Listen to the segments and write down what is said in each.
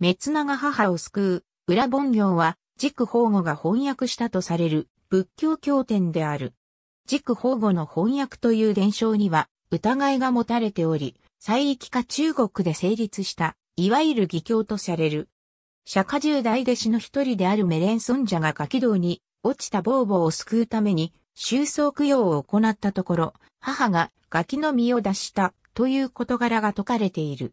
滅ツが母を救う、裏本行は、軸宝吾が翻訳したとされる仏教経典である。軸宝吾の翻訳という伝承には疑いが持たれており、西域か中国で成立した、いわゆる義教とされる。釈迦十大弟子の一人であるメレン尊者が柿道に落ちたボーボを救うために、収葬供養を行ったところ、母がガキの実を出したという事柄が説かれている。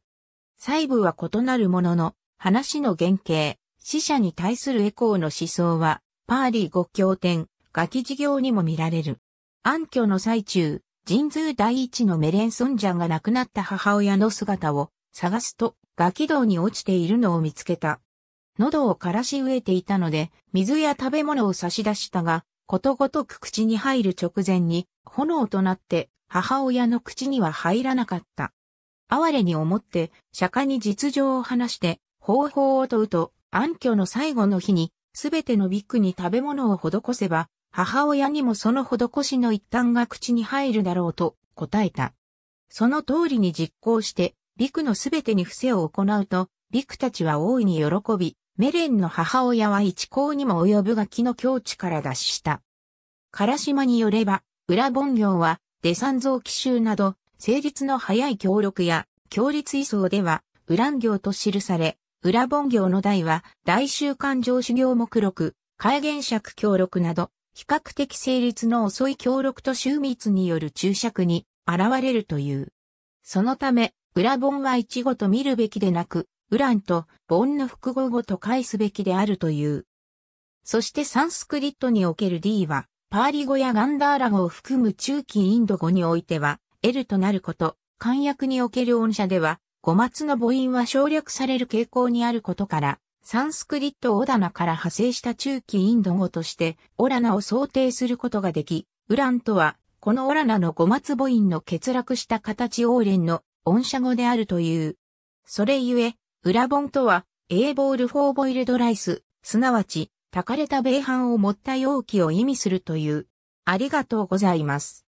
細部は異なるものの、話の原型、死者に対するエコーの思想は、パーリー語経典、ガキ事業にも見られる。暗挙の最中、神通第一のメレンソンジャンが亡くなった母親の姿を探すと、ガキ道に落ちているのを見つけた。喉を枯らし植えていたので、水や食べ物を差し出したが、ことごとく口に入る直前に、炎となって、母親の口には入らなかった。哀れに思って、釈迦に実情を話して、方法を問うと、暗挙の最後の日に、すべてのビッグに食べ物を施せば、母親にもその施しの一端が口に入るだろうと答えた。その通りに実行して、ビクのすべてに伏せを行うと、ビクたちは大いに喜び、メレンの母親は一行にも及ぶがキの境地から脱した。シ島によれば、裏本業は、デサンウ、奇襲など、成立の早い協力や、強立位相では、ウラン行と記され、裏本行の題は、大週刊上修行目録、改元尺協力など、比較的成立の遅い協力と周密による注釈に現れるという。そのため、裏本は一語と見るべきでなく、ウランと本の複合語と返すべきであるという。そしてサンスクリットにおける D は、パーリ語やガンダーラ語を含む中期インド語においては、L となること、漢訳における音社では、五末の母音は省略される傾向にあることから、サンスクリットオダナから派生した中期インド語として、オラナを想定することができ、ウランとは、このオラナの五末母音の欠落した形オーレンの音社語であるという。それゆえ、ウラボンとは、エーボールフォーボイルドライス、すなわち、炊かれた米飯を持った容器を意味するという。ありがとうございます。